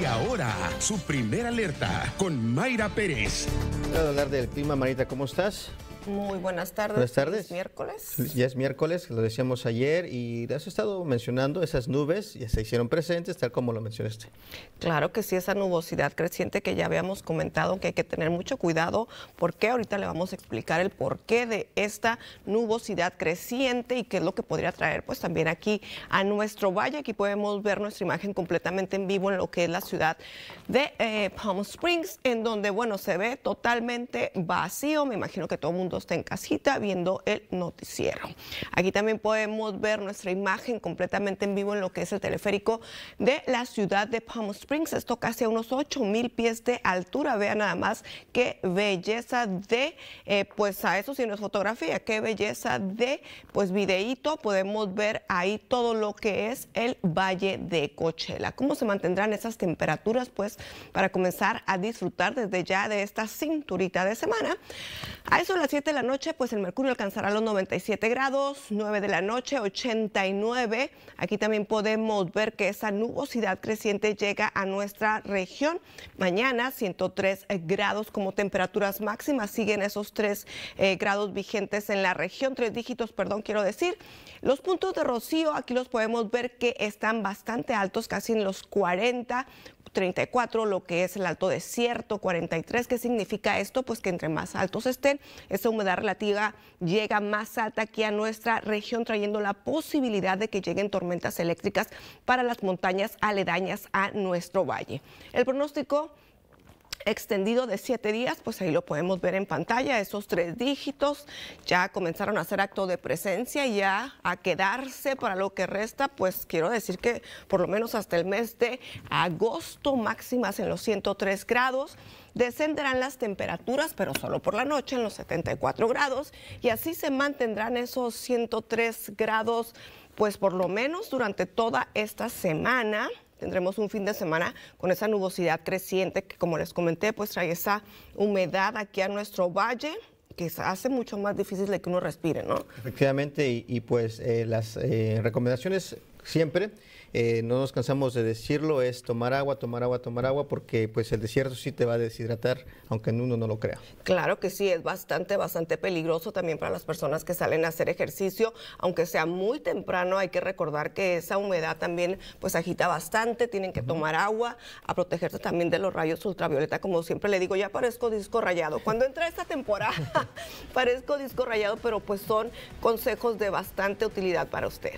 Y ahora, su primera alerta con Mayra Pérez. Hola, hablar del clima, Marita, ¿cómo estás? Muy buenas tardes. Buenas tardes. miércoles. Ya es miércoles, lo decíamos ayer y has estado mencionando esas nubes, ya se hicieron presentes, tal como lo mencionaste. Claro que sí, esa nubosidad creciente que ya habíamos comentado, que hay que tener mucho cuidado, porque ahorita le vamos a explicar el porqué de esta nubosidad creciente y qué es lo que podría traer, pues también aquí a nuestro valle. Aquí podemos ver nuestra imagen completamente en vivo en lo que es la ciudad de eh, Palm Springs, en donde, bueno, se ve totalmente vacío. Me imagino que todo el mundo está en casita viendo el noticiero. Aquí también podemos ver nuestra imagen completamente en vivo en lo que es el teleférico de la ciudad de Palm Springs. Esto casi a unos 8 mil pies de altura. Vean nada más qué belleza de, eh, pues a eso si no es fotografía, qué belleza de, pues videíto. Podemos ver ahí todo lo que es el Valle de Coachella. ¿Cómo se mantendrán esas temperaturas? Pues para comenzar a disfrutar desde ya de esta cinturita de semana. A eso las de la noche, pues el mercurio alcanzará los 97 grados, 9 de la noche, 89. Aquí también podemos ver que esa nubosidad creciente llega a nuestra región. Mañana, 103 grados como temperaturas máximas. Siguen esos 3 eh, grados vigentes en la región, tres dígitos, perdón, quiero decir. Los puntos de rocío, aquí los podemos ver que están bastante altos, casi en los 40, 34, lo que es el alto desierto, 43. ¿Qué significa esto? Pues que entre más altos estén, esa humedad relativa llega más alta aquí a nuestra región, trayendo la posibilidad de que lleguen tormentas eléctricas para las montañas aledañas a nuestro valle. El pronóstico extendido de siete días, pues ahí lo podemos ver en pantalla, esos tres dígitos ya comenzaron a hacer acto de presencia, y ya a quedarse para lo que resta, pues quiero decir que por lo menos hasta el mes de agosto máximas en los 103 grados. Descenderán las temperaturas, pero solo por la noche en los 74 grados y así se mantendrán esos 103 grados, pues por lo menos durante toda esta semana. Tendremos un fin de semana con esa nubosidad creciente que, como les comenté, pues trae esa humedad aquí a nuestro valle que hace mucho más difícil de que uno respire, ¿no? Efectivamente, y, pues eh, las eh, recomendaciones siempre. Eh, no nos cansamos de decirlo, es tomar agua, tomar agua, tomar agua, porque pues el desierto sí te va a deshidratar, aunque uno no lo crea. Claro que sí, es bastante, bastante peligroso también para las personas que salen a hacer ejercicio, aunque sea muy temprano, hay que recordar que esa humedad también pues agita bastante, tienen que tomar agua, a protegerse también de los rayos ultravioleta, como siempre le digo, ya parezco disco rayado. Cuando entra esta temporada, parezco disco rayado, pero pues son consejos de bastante utilidad para usted.